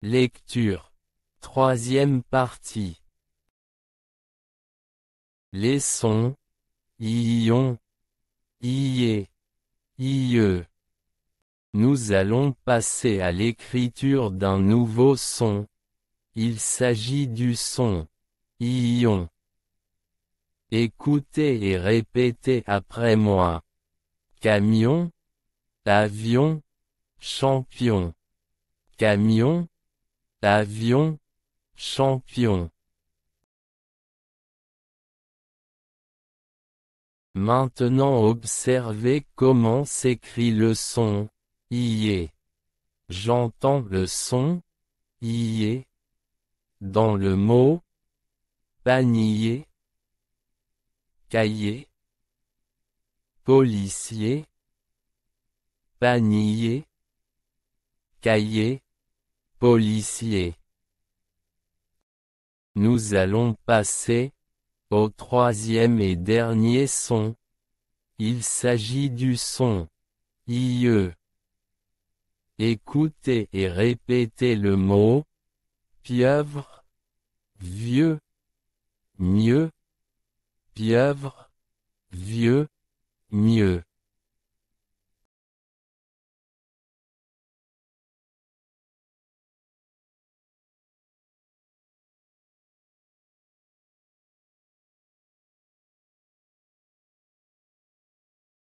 Lecture. Troisième partie. Les sons. Ion. Ié. Ie. Nous allons passer à l'écriture d'un nouveau son. Il s'agit du son. Ion. Écoutez et répétez après moi. Camion. Avion. Champion. Camion. Avion. champion. Maintenant observez comment s'écrit le son ié. J'entends le son ié dans le mot panier, cahier, policier, panier, cahier, policier. Nous allons passer au troisième et dernier son. Il s'agit du son IE. Écoutez et répétez le mot pieuvre, vieux, mieux, pieuvre, vieux, mieux.